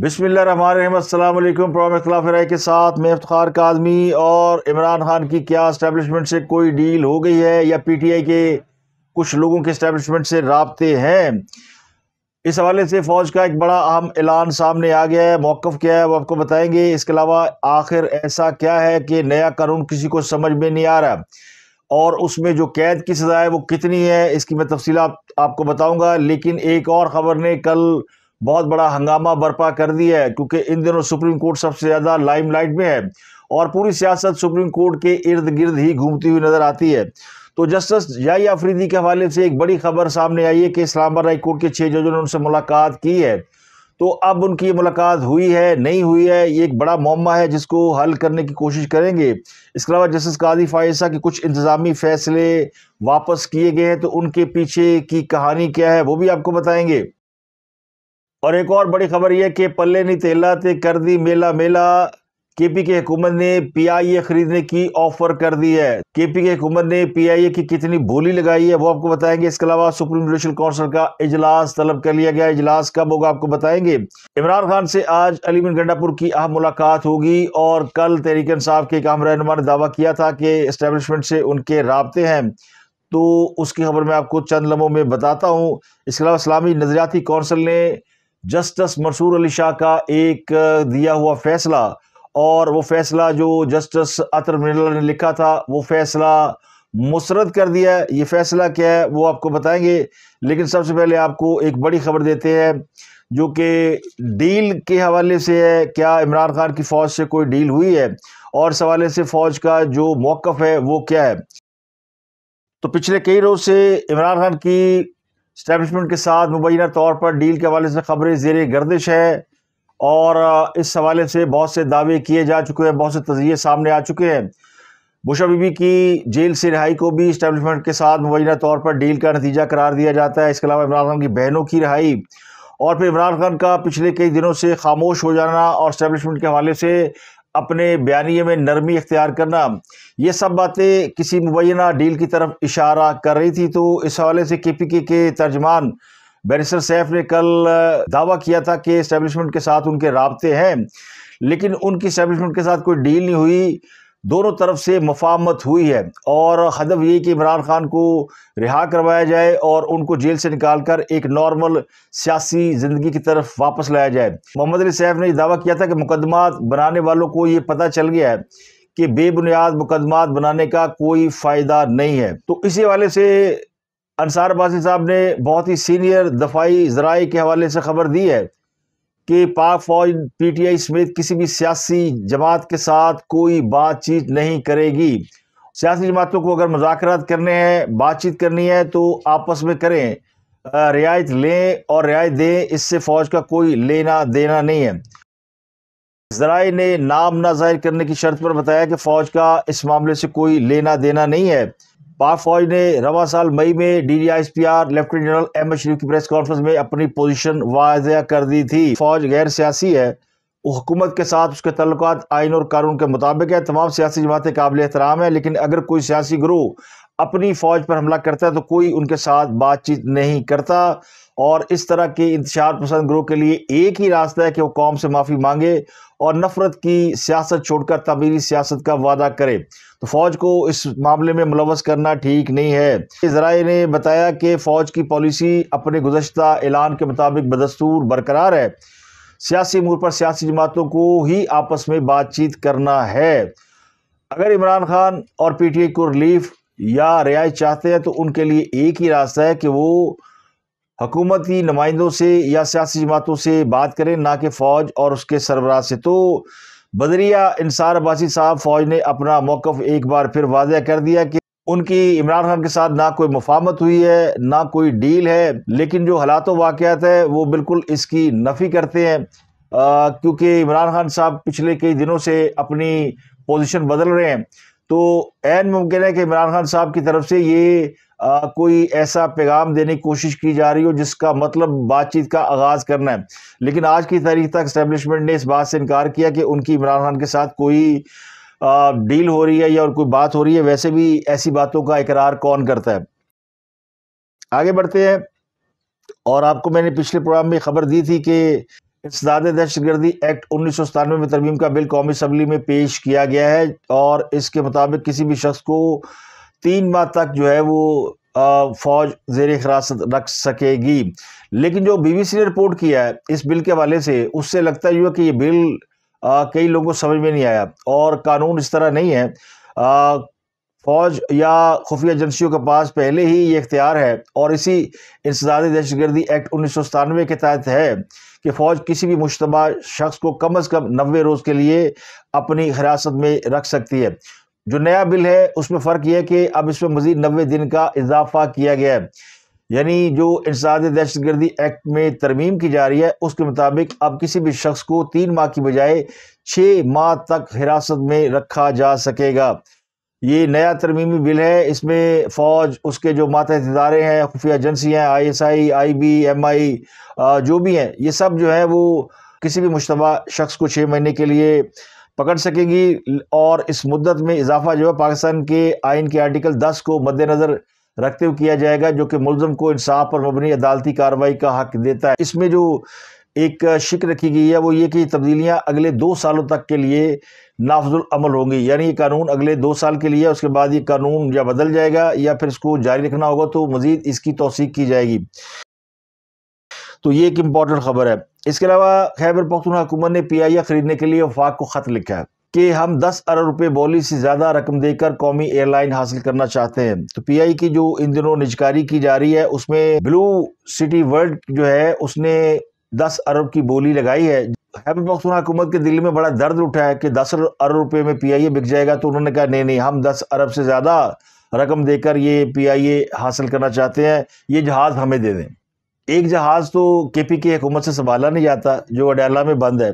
बिसमीम प्रोम इख्लाफ राय के साथ मैं इफ्तार काजमी और इमरान खान की क्या इस्टेबलिशमेंट से कोई डील हो गई है या पी टी आई के कुछ लोगों के इस्टेबलिशमेंट से रबते हैं इस हवाले से फ़ौज का एक बड़ा अहम ऐलान सामने आ गया है मौक़ क्या है वो आपको बताएंगे इसके अलावा आखिर ऐसा क्या है कि नया कानून किसी को समझ में नहीं आ रहा और उसमें जो कैद की सज़ा है वो कितनी है इसकी मैं तफसी आप, आपको बताऊँगा लेकिन एक और ख़बर ने कल बहुत बड़ा हंगामा बर्पा कर दिया है क्योंकि इन दिनों सुप्रीम कोर्ट सबसे ज़्यादा लाइमलाइट में है और पूरी सियासत सुप्रीम कोर्ट के इर्द गिर्द ही घूमती हुई नज़र आती है तो जस्टिस याई आफरीदी के हवाले से एक बड़ी खबर सामने आई है कि इस्लामाबाद हाई कोर्ट के छः जजों ने उनसे मुलाकात की है तो अब उनकी ये मुलाकात हुई है नहीं हुई है ये एक बड़ा मामा है जिसको हल करने की कोशिश करेंगे इसके अलावा जस्टिस कादी फायसा के कुछ इंतज़ामी फैसले वापस किए गए हैं तो उनके पीछे की कहानी क्या है वो भी आपको बताएंगे और एक और बड़ी खबर यह कि पल्ले नहीं तेलाते कर दी मेला मेला केपी के हुकूमत ने पीआईए खरीदने की ऑफर कर दी है केपी के हुकूमत ने पीआईए की कितनी बोली लगाई है वो आपको बताएंगे इसके अलावा सुप्रीम जुडिशल काउंसिल का इजलास तलब कर लिया गया इजलास कब होगा आपको बताएंगे इमरान खान से आज अलीमिन गंडापुर की अहम मुलाकात होगी और कल तहरीक इंसाफ के एक आम रहनुमा ने दावा किया था कि इस्टेब्लिशमेंट से उनके रबते हैं तो उसकी खबर मैं आपको चंद लम्हों में बताता हूँ इसके अलावा इस्लामी नजरियाती कौंसिल ने जस्टिस मंसूर अली शाह का एक दिया हुआ फैसला और वो फैसला जो जस्टिस अतर मिनला ने लिखा था वो फैसला मुसरद कर दिया है ये फैसला क्या है वो आपको बताएंगे लेकिन सबसे पहले आपको एक बड़ी खबर देते हैं जो कि डील के हवाले से है क्या इमरान खान की फ़ौज से कोई डील हुई है और इस हवाले से फ़ौज का जो मौक़ है वो क्या है तो पिछले कई रोज़ से इमरान खान की इस्टेबलिशमेंट के साथ मुबैना तौर पर डील के हवाले से खबरें जेर गर्दिश है और इस हवाले से बहुत से दावे किए जा चुके हैं बहुत से तजिए सामने आ चुके हैं बुशा बीबी की जेल से रिहाई को भी इस्टेबलिशमेंट के साथ मुबैना तौर पर डील का नतीजा करार दिया जाता है इसके अलावा इमरान खान की बहनों की रिहाई और फिर इमरान खान का पिछले कई दिनों से खामोश हो जाना और इस्टेबलिशमेंट के हवाले से अपने बयानी में नरमी इख्तियार करना ये सब बातें किसी मुबैना डील की तरफ इशारा कर रही थी तो इस हवाले से के पी के, के तर्जमान बैरिस्टर सैफ ने कल दावा किया था कि इस्टेबलिशमेंट के साथ उनके रबते हैं लेकिन उनकी इस्टेबलिशमेंट के साथ कोई डील नहीं हुई दोनों तरफ से मफामत हुई है और हदफ ये कि इमरान खान को रिहा करवाया जाए और उनको जेल से निकाल कर एक नॉर्मल सियासी ज़िंदगी की तरफ वापस लाया जाए मोहम्मद अली सैफ ने दावा किया था कि मुकदमा बनाने वालों को ये पता चल गया है कि बेबुनियाद मुकदमा बनाने का कोई फ़ायदा नहीं है तो इसी हवाले से अनसार बासी साहब ने बहुत ही सीनियर दफाई जराए के हवाले से खबर दी है कि पाक फौज पीटीआई समेत किसी भी सियासी जमात के साथ कोई बातचीत नहीं करेगी सियासी जमातों को अगर मुजात करने हैं बातचीत करनी है तो आपस में करें रियायत लें और रियायत दें इससे फौज का कोई लेना देना नहीं है जराए ने नाम ना जाहिर करने की शर्त पर बताया कि फौज का इस मामले से कोई लेना देना नहीं है पाक फौज ने रवा साल मई में D I S P R lieutenant general M H की प्रेस कॉन्फ्रेंस में अपनी पोजिशन वाजिया कर दी थी फौज गैर सियासी है हुकूमत के साथ उसके तल्लक आइन और कानून के मुताबिक है तमाम सियासी जमातें काबिल एहतराम है लेकिन अगर कोई सियासी ग्रोह अपनी फौज पर हमला करता है तो कोई उनके साथ बातचीत नहीं करता और इस तरह के इंतजार पसंद ग्रोह के लिए एक ही रास्ता है कि वो कौम से माफ़ी मांगे और नफरत की सियासत छोड़कर तमीरी सियासत का वादा करे तो फ़ौज को इस मामले में मुलवस करना ठीक नहीं है ज़राए ने बताया कि फ़ौज की पॉलिसी अपने गुजशत ऐलान के मुताबिक बदस्तूर बरकरार है सियासी अमूर पर सियासी जमातों को ही आपस में बातचीत करना है अगर इमरान खान और पी टी आई को रिलीफ या रियायत चाहते हैं तो उनके लिए एक ही रास्ता है कि वो हकूमत की नुमाइंदों से या सियासी जमातों से बात करें ना कि फ़ौज और उसके सरबराह से तो बदरिया इंसार अब्बासी साहब फ़ौज ने अपना मौक़ एक बार फिर वाजह कर दिया कि उनकी इमरान खान के साथ ना कोई मुफामत हुई है ना कोई डील है लेकिन जो हालात वाक़त है वो बिल्कुल इसकी नफ़ी करते हैं क्योंकि इमरान खान साहब पिछले कई दिनों से अपनी पोजिशन बदल रहे हैं तो एन मुमकिन है कि इमरान खान साहब की तरफ से ये आ, कोई ऐसा पैगाम देने की कोशिश की जा रही हो जिसका मतलब बातचीत का आगाज़ करना है लेकिन आज की तारीख तक इस्टेबलिशमेंट ने इस बात से इनकार किया कि उनकी इमरान खान के साथ कोई आ, डील हो रही है या और कोई बात हो रही है वैसे भी ऐसी बातों का इकरार कौन करता है आगे बढ़ते हैं और आपको मैंने पिछले प्रोग्राम में खबर दी थी कि दहशत दहशतगर्दी एक्ट उन्नीस सौ सतानवे में तरमीम का बिल कौमी असम्बली में पेश किया गया है और इसके मुताबिक किसी भी शख्स को तीन माह तक जो है वो फ़ौज जेर हिरासत रख सकेगी लेकिन जो बीबीसी ने रिपोर्ट किया है इस बिल के हवाले से उससे लगता है कि ये बिल कई लोगों को समझ में नहीं आया और कानून इस तरह नहीं है फौज या खुफिया एजेंसियों के पास पहले ही ये इख्तियार है और इसी दहशत दहशतगर्दी एक्ट उन्नीस सौ सतानवे के तहत है कि फ़ौज किसी भी मुशतबा शख्स को कम अज़ कम नबे रोज़ के लिए अपनी हिरासत में रख सकती है जो नया बिल है उसमें फ़र्क यह है कि अब इसमें मजीद नबे दिन का इजाफा किया गया है यानी जो इंसाद दहशत गर्दी एक्ट में तरमीम की जा रही है उसके मुताबिक अब किसी भी शख्स को तीन माह की बजाय छः माह तक हिरासत में रखा जा सकेगा ये नया तरमीमी बिल है इसमें फ़ौज उसके जो मातहत इदारे हैं खुफिया एजेंसी हैं I S I I B M I जो भी हैं ये सब जो है वो किसी भी मुशतबा शख्स को छः महीने के लिए पकड़ सकेगी और इस मुद्दत में इजाफा जो है पाकिस्तान के आइन के आर्टिकल दस को मद्देनज़र रखते हुए किया जाएगा जो कि मुलजम को इंसाफ पर मबनी अदालती कार्रवाई का हक देता है इसमें जो एक शिक रखी गई है वो ये कि तब्दीलियाँ अगले दो सालों तक के लिए नाफजुलमल होंगी यानी ये कानून अगले दो साल के लिए उसके बाद ये कानून या बदल जाएगा या फिर इसको जारी रखना होगा तो मज़ीद इसकी तोसीक की जाएगी तो ये एक इम्पॉर्टेंट खबर है इसके अलावा खैबर पखतून हुकूमत ने पी आई खरीदने के लिए वफाक को ख़त लिखा है कि हम 10 अरब रुपए बोली से ज़्यादा रकम देकर कौमी एयरलाइन हासिल करना चाहते हैं तो पीआई की जो इन दिनों निजकारी की जा रही है उसमें ब्लू सिटी वर्ल्ड जो है उसने 10 अरब की बोली लगाई है हैबर मखसून हुकूमत के दिल में बड़ा दर्द उठा है कि दस अरब रुपये में पी आई ए बिक जाएगा तो उन्होंने कहा नहीं नहीं हम दस अरब से ज़्यादा रकम देकर ये पी आई ए हासिल करना चाहते हैं ये जहाज़ हमें दे दें एक जहाज़ तो के पी की हुकूमत से संभाला नहीं जाता जो अडैला में बंद है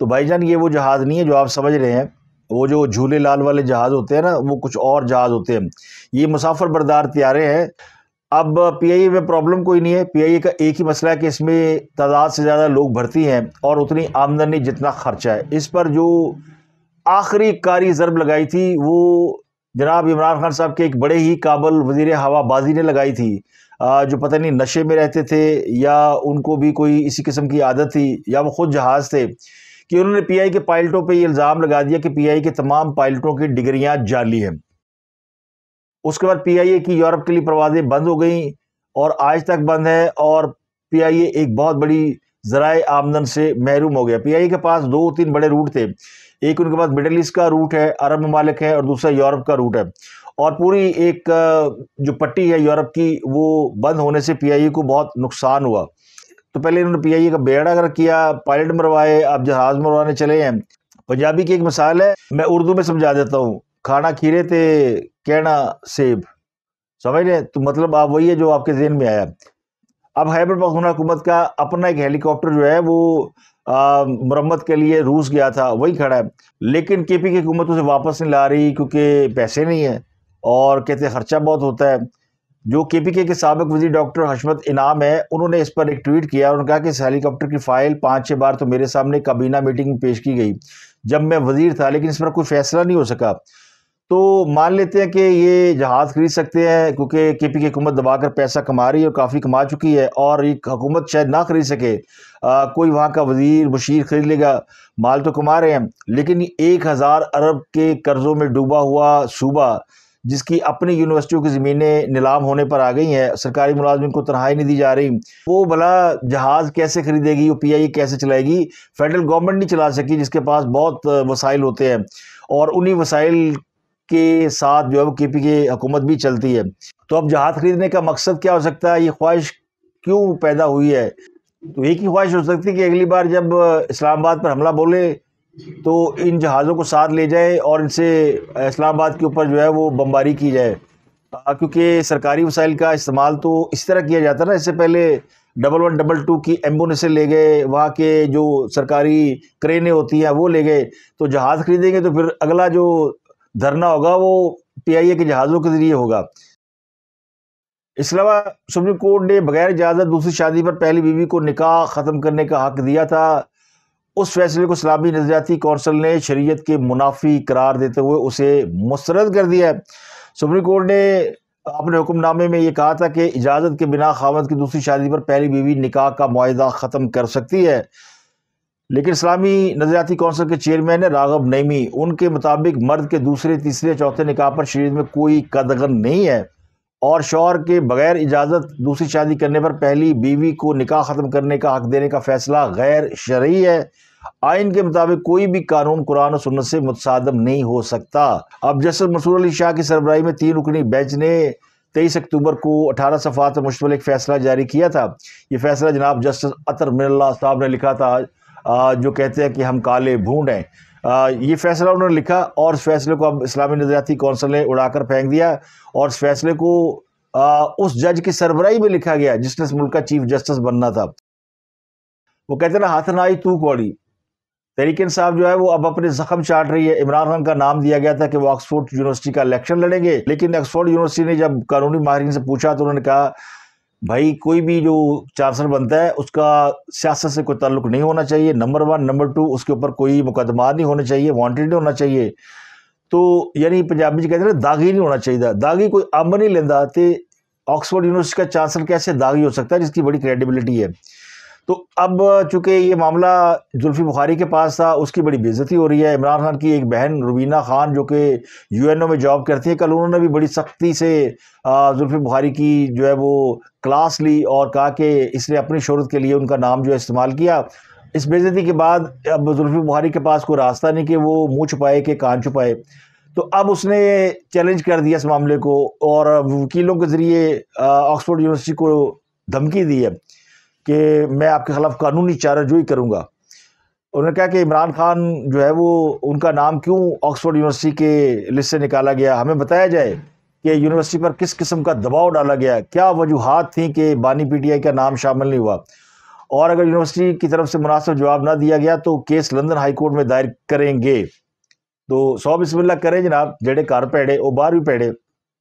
तो भाईजान ये वो जहाज़ नहीं है जो आप समझ रहे हैं वो जो झूले लाल वाले जहाज़ होते हैं ना वो कुछ और जहाज़ होते हैं ये मुसाफर बरदार त्यारे हैं अब पीआईए में प्रॉब्लम कोई नहीं है पीआईए का एक ही मसला है कि इसमें तादाद से ज़्यादा लोग भर्ती हैं और उतनी आमदनी जितना खर्चा है इस पर जो आखिरी कारी ज़रब लगाई थी वो जनाब इमरान खान साहब के एक बड़े ही काबल वजीर हवाबाजी ने लगाई थी जो पता नहीं नशे में रहते थे या उनको भी कोई इसी किस्म की आदत थी या वो ख़ुद जहाज़ थे कि उन्होंने पीआई के पायलटों पे ये इल्ज़ाम लगा दिया कि पीआई के तमाम पायलटों की डिग्रियां जाली हैं उसके बाद पीआईए की यूरोप के लिए परवाजें बंद हो गई और आज तक बंद है और पी एक बहुत बड़ी ज़राए आमदन से महरूम हो गया पी के पास दो तीन बड़े रूट थे एक उनके पास मिडल ईस्ट का रूट है अरब ममालिक है और दूसरा यूरोप का रूट है और पूरी एक जो पट्टी है यूरोप की वो बंद होने से पीआईए को बहुत नुकसान हुआ तो पहले इन्होंने पीआईए का बेड़ा अगर किया पायलट मरवाए अब जहाज मरवाने चले हैं पंजाबी की एक मिसाल है मैं उर्दू में समझा देता हूँ खाना खीरे थे कहना सेब समझ लें तो मतलब आप वही है जो आपके जेहन में आया अब हैबर पखना हुकूमत का अपना एक हेलीकॉप्टर जो है वो मरम्मत के लिए रूस गया था वही खड़ा है लेकिन केपी की हुकूमत उसे वापस नहीं ला रही क्योंकि पैसे नहीं है और कहते हैं खर्चा बहुत होता है जो के पी के के सबक वजी डॉक्टर हशमत इनाम है उन्होंने इस पर एक ट्वीट किया उन्होंने कहा कि इस हेलीकॉप्टर की फ़ाइल पाँच छः बार तो मेरे सामने काबीना मीटिंग में पेश की गई जब मैं वजीर था लेकिन इस पर कोई फैसला नहीं हो सका तो मान लेते हैं कि ये जहाज़ खरीद सकते हैं क्योंकि के पी की हुकूमत दबा कर पैसा कमा रही है और काफ़ी कमा चुकी है और एक हुकूमत शायद ना खरीद सके आ, कोई वहाँ का वजीर मशीर खरीद लेगा माल तो कमा रहे हैं लेकिन एक हज़ार अरब के कर्ज़ों में डूबा हुआ सूबा जिसकी अपनी यूनिवर्सिटियों की ज़मीनें नीलाम होने पर आ गई हैं सरकारी मुलाजमन को तनहाई नहीं दी जा रही वो भला जहाज़ कैसे ख़रीदेगी यू पी आई e कैसे चलाएगी फेडरल गवर्नमेंट नहीं चला सकी जिसके पास बहुत वसाइल होते हैं और उन्हीं वसाइल के साथ जो है वो के पी के हुकूमत भी चलती है तो अब जहाज़ ख़रीदने का मकसद क्या हो सकता है ये ख्वाहिश क्यों पैदा हुई है तो एक ही ख्वाहिश हो सकती है कि अगली बार जब इस्लामाबाद पर हमला बोले तो इन जहाज़ों को साथ ले जाए और इनसे इस्लामाबाद के ऊपर जो है वो बमबारी की जाए क्योंकि सरकारी वसाइल का इस्तेमाल तो इस तरह किया जाता है ना इससे पहले डबल वन डबल टू की एम्बुलेंसें ले गए वहाँ के जो सरकारी क्रेनें होती हैं वो ले गए तो जहाज़ खरीदेंगे तो फिर अगला जो धरना होगा वो पीआईए के जहाज़ों के ज़रिए होगा इसके अलावा सुप्रीम कोर्ट ने बगैर इजाज़त दूसरी शादी पर पहली बीवी को निकाह ख़त्म करने का हक दिया था उस फैसले को इस्लामी नजरियाती कौंसल ने शरीयत के मुनाफी करार देते हुए उसे मुस्रद कर दिया है सुप्रीम कोर्ट ने अपने हुक्मनामे में यह कहा था कि इजाज़त के बिना खामद की दूसरी शादी पर पहली बीवी निकाह का मुआदा ख़त्म कर सकती है लेकिन इस्लामी नजरियाती कौंसिल के चेयरमैन है राघव नईमी उनके मुताबिक मर्द के दूसरे तीसरे चौथे निकाह पर शरीर में कोई कदगन नहीं है और शोहर के बगैर इजाज़त दूसरी शादी करने पर पहली बीवी को निकाह ख़त्म करने का हक देने का फ़ैसला गैर शर्य है आइन के मुताबिक कोई भी कानून कुरान और सुन्नत से मुतसादम नहीं हो सकता अब जस्टिस मंसूर अली शाह की सरबराही में तीन रुकनी बेंच ने तेईस अक्टूबर को अठारह सफात पर मुश्तमल एक फ़ैसला जारी किया था ये फ़ैसला जनाब जस्टिस अतर मिनल्ला साहब ने लिखा था जो कहते हैं कि हम काले भूड हैं ये फैसला उन्होंने लिखा और इस फैसले को अब इस्लामी नजरियाती कौंसिल ने उड़ाकर फेंक दिया और इस फैसले को आ, उस जज की सरबराही में लिखा गया जिसने इस मुल्क का चीफ जस्टिस बनना था वो कहते ना हाथ नाई तू कौड़ी तहरीक साहब जो है वो अब अपने जख्म चाट रही है इमरान खान का नाम दिया गया था कि वो ऑक्सफोर्ड यूनिवर्सिटी का इलेक्शन लड़ेंगे लेकिन ऑक्सफोर्ड यूनिवर्सिटी ने जब कानूनी माहरीन से पूछा तो उन्होंने कहा भाई कोई भी जो चांसलर बनता है उसका सियासत से कोई ताल्लुक नहीं होना चाहिए नंबर वन नंबर टू उसके ऊपर कोई मुकदमा नहीं होना चाहिए वांटेड नहीं होना चाहिए तो यानी पंजाबी कहते हैं दागी नहीं होना चाहिए दागी कोई अमर नहीं लेंदा तो ऑक्सफोर्ड यूनिवर्सिटी का चांसलर कैसे दागी हो सकता है जिसकी बड़ी क्रेडिबिलिटी है तो अब चूँकि ये मामला जुल्फी बुखारी के पास था उसकी बड़ी बेजती हो रही है इमरान खान की एक बहन रुबीना खान जो कि यूएनओ में जॉब करती है कल उन्होंने भी बड़ी सख्ती से जुल्फी बुखारी की जो है वो क्लास ली और कहा कि इसने अपनी शहरत के लिए उनका नाम जो है इस्तेमाल किया इस बेजती के बाद अब जुल्फी बुखारी के पास कोई रास्ता नहीं कि वो मुँह छुपाए कि कान छुपाए तो अब उसने चैलेंज कर दिया इस मामले को और वकीलों के ज़रिए ऑक्सफोर्ड यूनिवर्सिटी को धमकी दी है कि मैं आपके खिलाफ कानूनी चाराजोई करूँगा उन्होंने कहा कि इमरान खान जो है वो उनका नाम क्यों ऑक्सफोर्ड यूनिवर्सिटी के लिस्ट से निकाला गया हमें बताया जाए कि यूनिवर्सिटी पर किस किस्म का दबाव डाला गया क्या वजूहत थी कि बानी पीटीआई का नाम शामिल नहीं हुआ और अगर यूनिवर्सिटी की तरफ से मुनासिब जवाब ना दिया गया तो केस लंदन हाई कोर्ट में दायर करेंगे तो सौ बिस्मिल्ला करें जनाब जेडे घर पेड़े वो बार भी पेड़े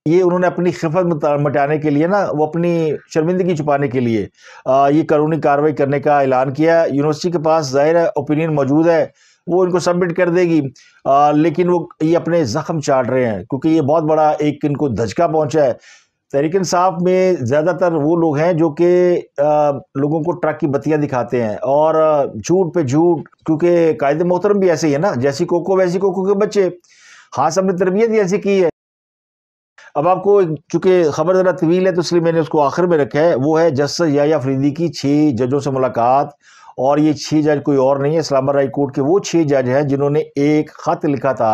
ये उन्होंने अपनी खिफत मटाने के लिए ना वो अपनी शर्मिंदगी छुपाने के लिए आ, ये कानूनी कार्रवाई करने का ऐलान किया यूनिवर्सिटी के पास ज़ाहिर है ओपिनियन मौजूद है वो इनको सबमिट कर देगी आ, लेकिन वो ये अपने ज़ख़म चाट रहे हैं क्योंकि ये बहुत बड़ा एक इनको धचका पहुँचा है तहरीक साफ़ में ज़्यादातर वो लोग हैं जो कि लोगों को ट्रक की बत्तियाँ दिखाते हैं और झूठ पे झूठ क्योंकि कायद मोहतरम भी ऐसे ही है ना जैसी कोको वैसी कोको के बच्चे हाँ सबने तरबियत ही ऐसी की है अब आपको चूँकि खबर ज़रा तवील है तो इसलिए मैंने उसको आखिर में रखा है वो है जस्टिस या फरीदी की छः जजों से मुलाकात और ये छः जज कोई और नहीं है इस्लामाबाद हाई कोर्ट के वो छः जज हैं जिन्होंने एक ख़त लिखा था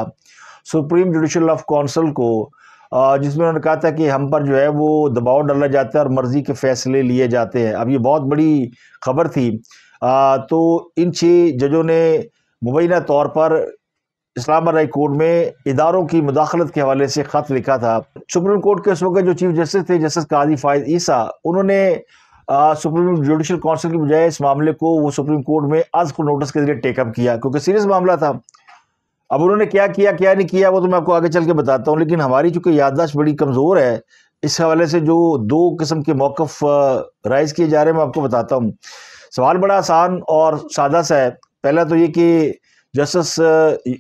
सुप्रीम जुडिशल ऑफ कौंसल को जिसमें उन्होंने कहा था कि हम पर जो है वो दबाव डाला जाता है और मर्ज़ी के फ़ैसले लिए जाते हैं अब ये बहुत बड़ी खबर थी आ, तो इन छः जजों ने मुबैना तौर पर इस्लामा हाई कोर्ट में इदारों की मुदाखलत के हवाले से ख़त लिखा था सुप्रीम कोर्ट के उस वक्त जो चीफ जस्टिस थे जस्टिस काजी फायद ईसा उन्होंने सुप्रीम जुडिशल काउंसिल की बजाय इस मामले को वो सुप्रीम कोर्ट में आज को नोटिस के जरिए टेकअप किया क्योंकि सीरियस मामला था अब उन्होंने क्या किया क्या नहीं किया वो तो मैं आपको आगे चल के बताता हूँ लेकिन हमारी चूँकि याददाश्त बड़ी कमज़ोर है इस हवाले से जो दो किस्म के मौक़ राइज किए जा रहे हैं मैं आपको बताता हूँ सवाल बड़ा आसान और सादा सा है पहला तो ये कि जस्टिस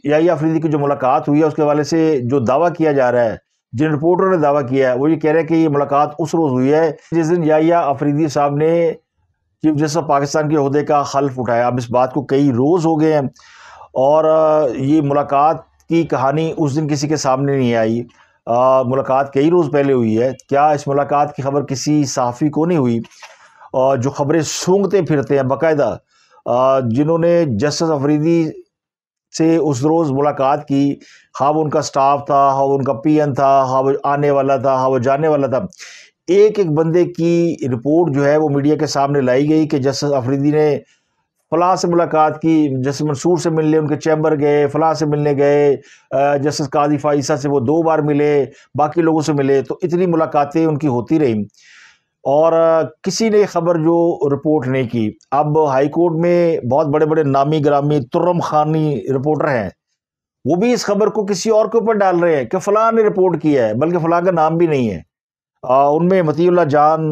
याई आफरीदी की जो मुलाकात हुई है उसके हवाले से जो दावा किया जा रहा है जिन रिपोर्टरों ने दावा किया है वो ये कह रहे हैं कि ये मुलाकात उस रोज़ हुई है जिस दिन याया आफरीदी साहब ने चीफ जस्टिस ऑफ पाकिस्तान के अहदे का हल्फ उठाया अब इस बात को कई रोज़ हो गए हैं और ये मुलाकात की कहानी उस दिन किसी के सामने नहीं आई मुलाकात कई रोज़ पहले हुई है क्या इस मुलाकात की खबर किसी सहाफ़ी को नहीं हुई और जो खबरें सूंघते फिरते हैं बाकायदा जिन्होंने जस्टिस अफरीदी से उस रोज़ मुलाकात की हाँ वो उनका स्टाफ था हाँ वो उनका पीएन था हाँ वो आने वाला था हाँ वो जाने वाला था एक एक बंदे की रिपोर्ट जो है वो मीडिया के सामने लाई गई कि जस्टिस अफरीदी ने फ़लाँ से मुलाकात की जस्टिस मंसूर से मिलने उनके चैम्बर गए फ़लाँ से मिलने गए जस्टिस कादिफा ईसा से वो दो बार मिले बाकी लोगों से मिले तो इतनी मुलाकातें उनकी होती रहीं और किसी ने खबर जो रिपोर्ट नहीं की अब हाई कोर्ट में बहुत बड़े बड़े नामी ग्रामी तुर्रम खानी रिपोर्टर हैं वो भी इस खबर को किसी और के ऊपर डाल रहे हैं कि फ़लाँ ने रिपोर्ट किया है बल्कि फ़लाँ का नाम भी नहीं है आ, उनमें मतीउल्ला जान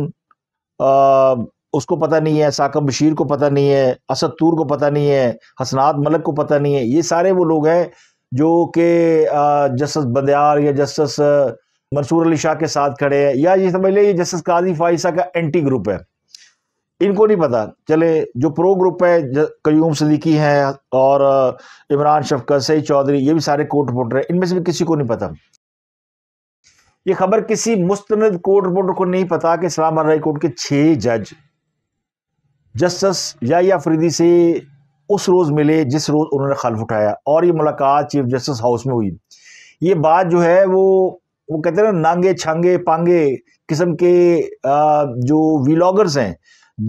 आ, उसको पता नहीं है साकब बशीर को पता नहीं है असद तूर को पता नहीं है हसनात मलक को पता नहीं है ये सारे वो लोग हैं जो कि जस्टिस बदयार या जस्टिस मंसूर अली शाह के साथ खड़े हैं या ये समझ लीजिए जस्टिस काजी फाइसा का एंटी ग्रुप है इनको नहीं पता चले जो प्रो ग्रुप है कयूम सदीकी है और इमरान शफकत सईद चौधरी ये भी सारे कोर्ट रिपोर्टर हैं इनमें से भी किसी को नहीं पता ये खबर किसी मुस्तंद कोर्ट रिपोर्टर को नहीं पता कि इस्लाम हाई कोर्ट के छः जज जस्टिस या फरीदी से उस रोज़ मिले जिस रोज़ उन्होंने खल्फ उठाया और ये मुलाकात चीफ जस्टिस हाउस में हुई ये बात जो है वो वो कहते हैं ना नांगे छांगे पांगे किस्म के जो व्लॉगर्स हैं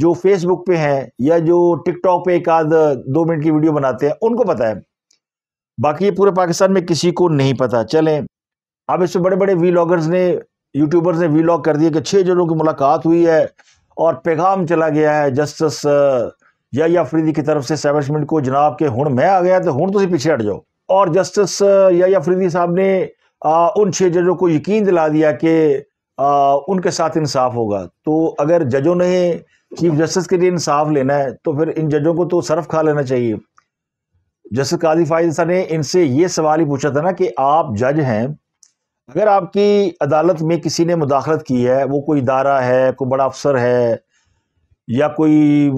जो फेसबुक पे हैं या जो टिकटॉक पे एक आध दो मिनट की वीडियो बनाते हैं उनको पता है बाकी ये पूरे पाकिस्तान में किसी को नहीं पता चलें अब इससे बड़े बड़े व्लॉगर्स ने यूट्यूबर्स ने व्लॉग कर दिया कि छः जनों की मुलाकात हुई है और पैगाम चला गया है जस्टिस या फ्रीदी की तरफ से सेवन को जनाब के हूँ मैं आ गया तो हूं तुम पीछे हट जाओ और जस्टिस या फ्रीदी साहब ने आ, उन छः जजों को यकीन दिला दिया कि उनके साथ इंसाफ होगा तो अगर जजों ने चीफ जस्टिस के लिए इंसाफ लेना है तो फिर इन जजों को तो सरफ खा लेना चाहिए जस्टिस काजी फायदा ने इनसे ये सवाल ही पूछा था ना कि आप जज हैं अगर आपकी अदालत में किसी ने मुदाखलत की है वो कोई इदारा है कोई बड़ा अफसर है या कोई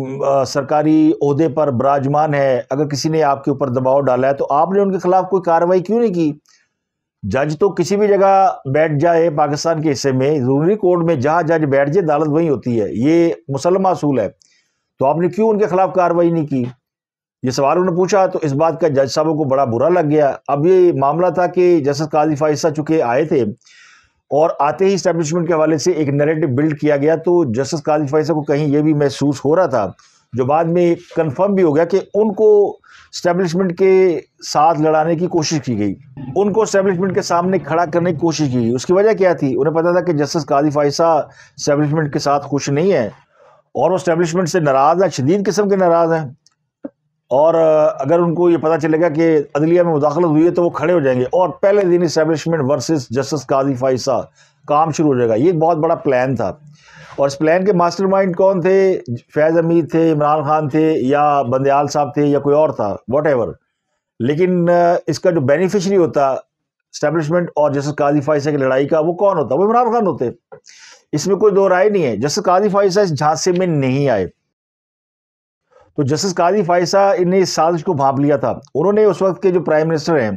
सरकारी अहदे पर बराजमान है अगर किसी ने आपके ऊपर दबाव डाला है तो आपने उनके खिलाफ कोई कार्रवाई क्यों नहीं की जज तो किसी भी जगह बैठ जाए पाकिस्तान के हिस्से में जरूरी कोर्ट में जहाँ जज बैठ जाए अदालत वहीं होती है ये मुसलमा असूल है तो आपने क्यों उनके खिलाफ कार्रवाई नहीं की ये सवाल उन्होंने पूछा तो इस बात का जज साहबों को बड़ा बुरा लग गया अब ये मामला था कि जस्टिस काजी फाइसा चुके आए थे और आते ही इस्टेब्लिशमेंट के हवाले से एक नरेटिव बिल्ड किया गया तो जस्टिस काजी फाइसा को कहीं ये भी महसूस हो रहा था जो बाद में कन्फर्म भी हो गया कि उनको स्टैब्लिशमेंट के साथ लड़ाने की कोशिश की गई उनको स्टैब्लिशमेंट के सामने खड़ा करने की कोशिश की गई उसकी वजह क्या थी उन्हें पता था कि जस्टिस कादी फाइसा स्टैब्लिशमेंट के साथ खुश नहीं है और वो स्टैब्लिशमेंट से नाराज़ है शदीद किस्म के नाराज़ हैं और अगर उनको ये पता चलेगा कि अदलिया में मुदाखलत हुई है तो वो खड़े हो जाएंगे और पहले दिन establishment versus justice Qazi Faez Isa काम शुरू हो जाएगा ये एक बहुत बड़ा प्लान था और इस प्लान के मास्टरमाइंड कौन थे फैज़ अमीद थे इमरान खान थे या बंदयाल साहब थे या कोई और था वॉट लेकिन इसका जो बेनिफिशरी होता स्टैब्लिशमेंट और जस्टिस काजी फाइसा की लड़ाई का वो कौन होता वो इमरान खान होते इसमें कोई दो राय नहीं है जस्टिस काजी फाइसा इस झांसे में नहीं आए तो जस्टिस काजी फाइसा इन्हें इस साजिश को भाप लिया था उन्होंने उस वक्त के जो प्राइम मिनिस्टर हैं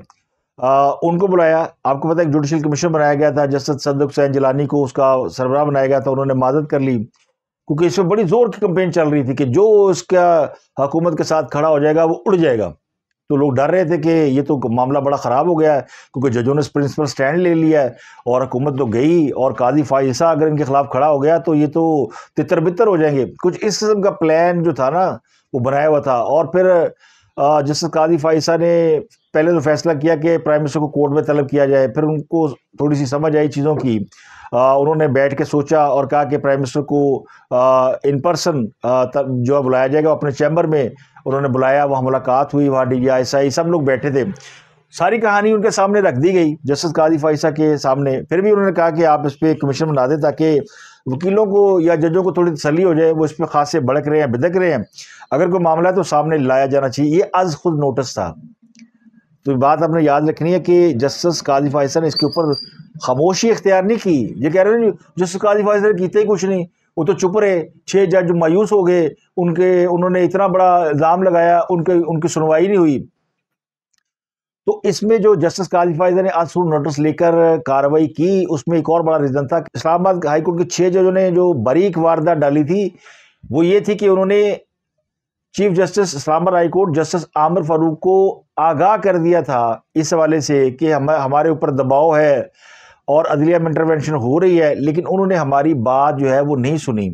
आ, उनको बुलाया आपको पता है जुडिशल कमीशन बनाया गया था जस्टिस सदुक हुसैन जिलानी को उसका सरबराह बनाया गया था उन्होंने मदद कर ली क्योंकि इसमें बड़ी ज़ोर की कंपेन चल रही थी कि जो उसका हुकूमत के साथ खड़ा हो जाएगा वो उड़ जाएगा तो लोग डर रहे थे कि ये तो मामला बड़ा ख़राब हो गया है क्योंकि जजों ने प्रिंसिपल स्टैंड ले लिया है और हुकूमत तो गई और काजी फाइसा अगर इनके ख़िलाफ़ खड़ा हो गया तो ये तो तितर बितर हो जाएंगे कुछ इस किस्म का प्लान जो था ना वो बनाया हुआ था और फिर जस्टिस कादी फाइसा ने पहले तो फैसला किया कि प्राइम मिनिस्टर को कोर्ट में तलब किया जाए फिर उनको थोड़ी सी समझ आई चीज़ों की आ, उन्होंने बैठ के सोचा और कहा कि प्राइम मिनिस्टर को आ, इन पर्सन जो है बुलाया जाएगा अपने चैम्बर में उन्होंने बुलाया वहाँ मुलाकात हुई वहाँ डी आई सब लोग बैठे थे सारी कहानी उनके सामने रख दी गई जस्टिस कादी फाइसा के सामने फिर भी उन्होंने कहा कि आप इस पर कमीशन बना दें ताकि वकीलों को या जजों को थोड़ी तसली हो जाए वो इस पर खास से भड़क रहे हैं भिदक रहे हैं अगर कोई मामला है तो सामने लाया जाना चाहिए ये अज खुद नोटिस था तो बात आपने याद रखनी है कि जस्टिस काजी फाइसा ने इसके ऊपर खामोशी इख्तियार नहीं की ये कह रहे हैं जस्टिस काजी फाइसा ने कीते ही कुछ नहीं वो तो चुप रहे छः जज मायूस हो गए उनके उन्होंने इतना बड़ा इल्ज़ाम लगाया उनके उनकी सुनवाई नहीं हुई तो इसमें जो जस्टिस काजी फायजा ने आज सुड नोटिस लेकर कार्रवाई की उसमें एक और बड़ा रीज़न था इस्लामाबाद हाईकोर्ट के छः जजों ने जो बारीक वारदात डाली थी वो ये थी कि उन्होंने chief justice Islamabad high court justice Aamir Farooq को आगाह कर दिया था इस हवाले से कि हम हमारे ऊपर दबाव है और अदलिया में इंटरवेंशन हो रही है लेकिन उन्होंने हमारी बात जो है वो नहीं सुनी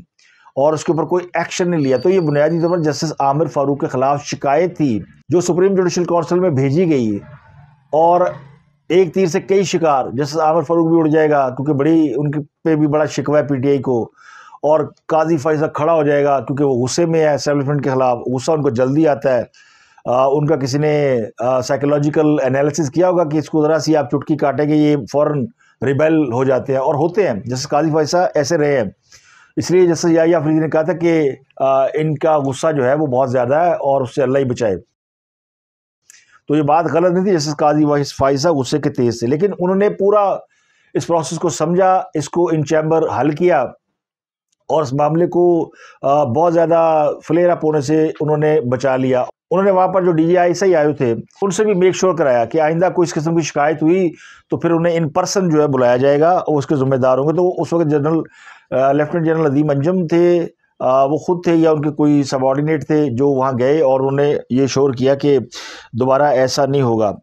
और उसके ऊपर कोई एक्शन नहीं लिया तो ये बुनियादी तौर पर जस्टिस आमिर फारूक के ख़िलाफ़ शिकायत थी जो सुप्रीम जुडिशल कौंसिल में भेजी गई और एक तीर से कई शिकार जस्टिस आमिर फारूक भी उड़ जाएगा क्योंकि बड़ी उनके पे भी बड़ा शिकवा है पीटीआई को और काजी फैसला खड़ा हो जाएगा क्योंकि वो गुस्से में है एस्टेब्लिशमेंट के ख़िलाफ़ गुस्सा उनको जल्दी आता है आ, उनका किसी ने साइकोलॉजिकल एनालिसिस किया होगा कि इसको ज़रा सी आप चुटकी काटेंगे ये फ़ौर रिबेल हो जाते हैं और होते हैं जस्टिस काजी फैसला ऐसे रहे हैं इसलिए जैसे या अफरीदी ने कहा था कि इनका गुस्सा जो है वो बहुत ज़्यादा है और उससे अल्लाह ही बचाए तो ये बात गलत नहीं थी जैसे काजी वाहिस फाइजा गुस्से के तेज़ थे लेकिन उन्होंने पूरा इस प्रोसेस को समझा इसको इन चैम्बर हल किया और इस मामले को बहुत ज़्यादा फ्लेयर अप होने से उन्होंने बचा लिया उन्होंने वहाँ पर जो डी जी आई से ही आए थे उनसे भी मेक श्योर कराया कि आइंदा कोई इस किस्म की शिकायत हुई तो फिर उन्हें इन पर्सन जो है बुलाया जाएगा और उसके ज़िम्मेदार होंगे तो उस वक्त general lieutenant general Adeem Anjum थे आ, वो खुद थे या उनके कोई सबॉर्डिनेट थे जो वहाँ गए और उन्होंने ये शोर किया कि दोबारा ऐसा नहीं होगा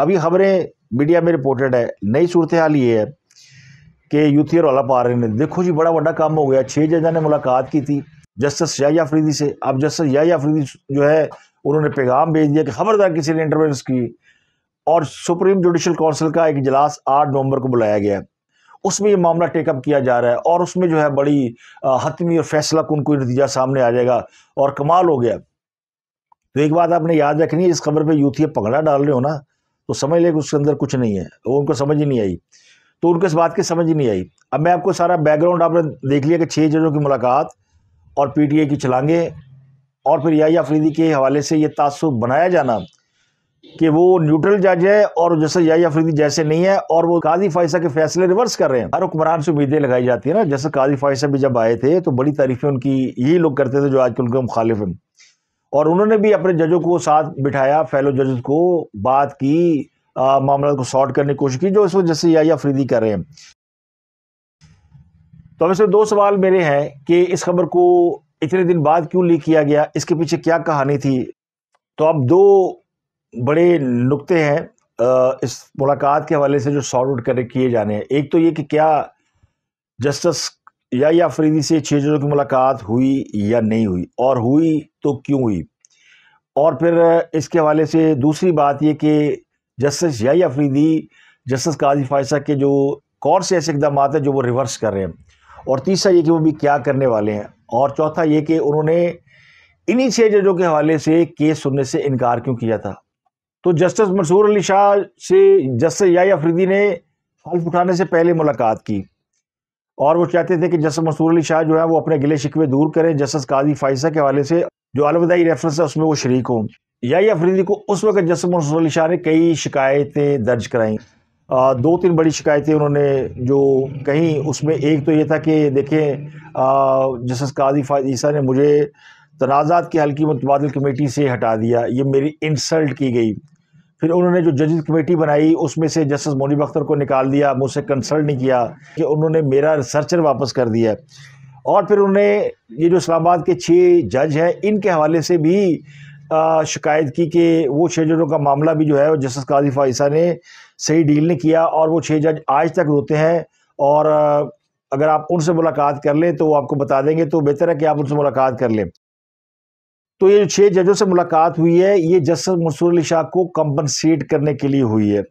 अभी खबरें मीडिया में रिपोर्टेड है नई सूरत हाल ये है कि यूथी और रहे ने देखो जी बड़ा बड़ा काम हो गया छः जजा ने मुलाकात की थी जस्टिस याही अफरीदी से अब जस्टिस याही अफरीदी जो है उन्होंने पैगाम भेज दिया कि खबरदार किसी ने इंटरवेंस की और सुप्रीम जुडिशल कौंसिल का एक इजलास आठ नवंबर को बुलाया गया उसमें ये मामला टेकअप किया जा रहा है और उसमें जो है बड़ी हतमी और फैसला कुन कोई नतीजा सामने आ जाएगा और कमाल हो गया तो एक बात आपने याद रखनी है इस खबर पे यूथी पगड़ा डाल रहे हो ना तो समझ ले कि उसके अंदर कुछ नहीं है वो उनको समझ ही नहीं आई तो उनको इस बात की समझ ही नहीं आई अब मैं आपको सारा बैकग्राउंड आपने देख लिया कि छः जजों की मुलाकात और आई की चलांगे और फिर या फरीदी के हवाले से ये तासुब बनाया जाना कि वो न्यूट्रल जज है और जैसे याई अफरीदी जैसे नहीं है और वो काजी फायसा के फैसले रिवर्स कर रहे हैं हर हुक्मरान से उम्मीदें लगाई जाती है ना जैसे काजी फायसा भी जब आए थे तो बड़ी तारीफें उनकी यही लोग करते थे जो आजकल उनके मुखालिफ हैं और उन्होंने भी अपने जजों को साथ बिठाया फेलो जज को बात की मामला को सॉर्ट करने की कोशिश की जो इस वक्त जैसे याई अफरीदी कर रहे हैं तो वैसे दो सवाल मेरे हैं कि इस खबर को इतने दिन बाद क्यों लीक किया गया इसके पीछे क्या कहानी थी तो अब दो बड़े नुक्ते हैं इस मुलाकात के हवाले से जो सॉर्ट आउट कर किए जाने हैं एक तो ये कि क्या जस्टिस या या फरीदी से छः जजों की मुलाकात हुई या नहीं हुई और हुई तो क्यों हुई और फिर इसके हवाले से दूसरी बात ये कि जस्टिस या या फरीदी जस्टिस काजी फायसा के जो कौर से ऐसे इकदाम हैं जो वो रिवर्स कर रहे हैं और तीसरा ये कि वो भी क्या करने वाले हैं और चौथा ये कि उन्होंने इन्हीं छः जजों के हवाले से केस सुनने से इनकार क्यों किया था तो जस्टिस मंसूर अली शाह से जस्टिस या अफरीदी ने हल्फ उठाने से पहले मुलाकात की और वो चाहते थे कि जस्टिस मंसूर अली शाह जो है वो अपने गिले शिकवे दूर करें जस्टिस काजी फाइसा के हवाले से जो अलविदाई रेफरेंस है उसमें वो शरीक हों या अफरीदी को उस वक्त जस्टिस मंसूर अली शाह ने कई शिकायतें दर्ज कराईं दो तीन बड़ी शिकायतें उन्होंने जो कहीं उसमें एक तो ये था कि देखें जस्टिस काजी फाइसा ने मुझे तनाज़ात के हल्की मुतबाद कमेटी से हटा दिया ये मेरी इंसल्ट की गई फिर उन्होंने जो जजेस कमेटी बनाई उसमें से जस्टिस मोनी अख्तर को निकाल दिया मुझसे कंसल्ट नहीं किया कि उन्होंने मेरा रिसर्चर वापस कर दिया और फिर उन्होंने ये जो इस्लामाबाद के छः जज हैं इनके हवाले से भी शिकायत की कि वो छः जजों का मामला भी जो है वो जस्टिस काजी फाइसा ने सही डील नहीं किया और वो छः जज आज तक रोते हैं और अगर आप उनसे मुलाकात कर लें तो वो आपको बता देंगे तो बेहतर है कि आप उनसे मुलाकात कर लें तो ये छह जजों से मुलाकात हुई है ये जस्टिस मंसूर अली शाह को कंपनसेट करने के लिए हुई है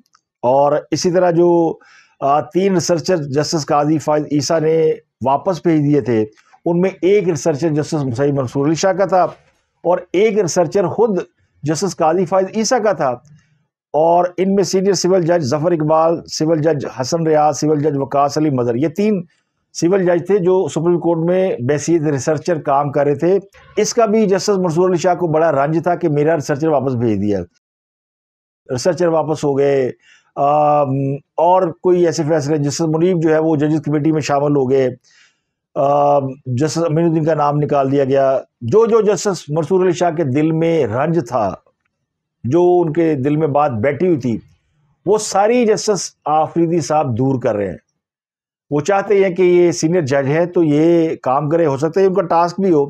और इसी तरह जो तीन रिसर्चर जस्टिस काजी फायद ईसा ने वापस भेज दिए थे उनमें एक रिसर्चर जस्टिस सईद मंसूर अली शाह का था और एक रिसर्चर खुद जस्टिस काजी फायद ईसा का था और इनमें सीनियर सिविल जज जफर इकबाल सिविल जज हसन रियाज सिविल जज वकास अली मदर ये तीन सिविल जज थे जो सुप्रीम कोर्ट में बेसीद रिसर्चर काम कर रहे थे इसका भी जस्टिस मंसूर अली शाह को बड़ा रंज था कि मेरा रिसर्चर वापस भेज दिया रिसर्चर वापस हो गए और कोई ऐसे फैसले जस्टिस मुनीब जो है वो जजेस कमेटी में शामिल हो गए जस्टिस अमीनुद्दीन का नाम निकाल दिया गया जो जो जस्टिस मंसूर अली शाह के दिल में रंज था जो उनके दिल में बात बैठी हुई थी वो सारी जस्टिस आफरीदी साहब दूर कर रहे हैं वो चाहते हैं कि ये सीनियर जज है तो ये काम करे हो सकता है उनका टास्क भी हो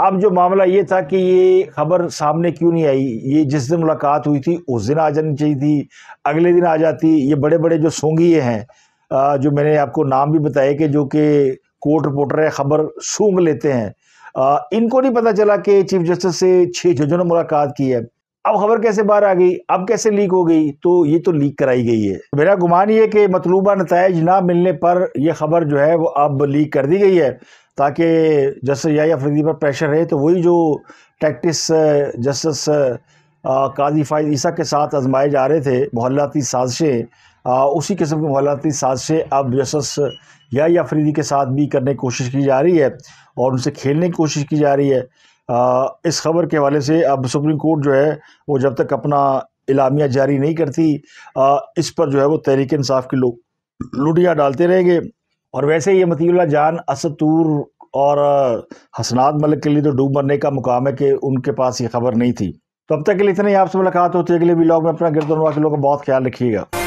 अब जो मामला ये था कि ये खबर सामने क्यों नहीं आई ये जिस दिन मुलाकात हुई थी उस दिन आ जानी चाहिए थी अगले दिन आ जाती ये बड़े बड़े जो सोंगिए हैं जो मैंने आपको नाम भी बताए कि जो कि कोर्ट रिपोर्टर है खबर सूंघ लेते हैं इनको नहीं पता चला कि चीफ जस्टिस से छः जजों ने मुलाकात की है अब खबर कैसे बाहर आ गई अब कैसे लीक हो गई तो ये तो लीक कराई गई है मेरा गुमान ये कि मतलूबा नतज ना मिलने पर यह खबर जो है वो अब लीक कर दी गई है ताकि जस्टिस या अफरीदी पर प्रेशर रहे तो वही जो टैक्टिस जस्टिस काजी फायद ईसा के साथ आजमाए जा रहे थे मोहल्लाती साजिशें उसी किस्म की मोहल्लाती साजिशें अब जस्टिस या अफरीदी के साथ भी करने की कोशिश की जा रही है और उनसे खेलने की कोशिश की जा रही है इस खबर के हवाले से अब सुप्रीम कोर्ट जो है वो जब तक अपना इलामिया जारी नहीं करती इस पर जो है वो तहरीक इंसाफ के लोग लुटियाँ डालते रहेंगे और वैसे ये मतील्ला जान असतूर और हसनाद मलिक के लिए तो डूब मरने का मुकाम है कि उनके पास ये खबर नहीं थी तो अब तक के लिए ही आपसे मुलाकात होती है अगले ब्लॉग में अपना गिरदनवा के लोगों का बहुत ख्याल रखिएगा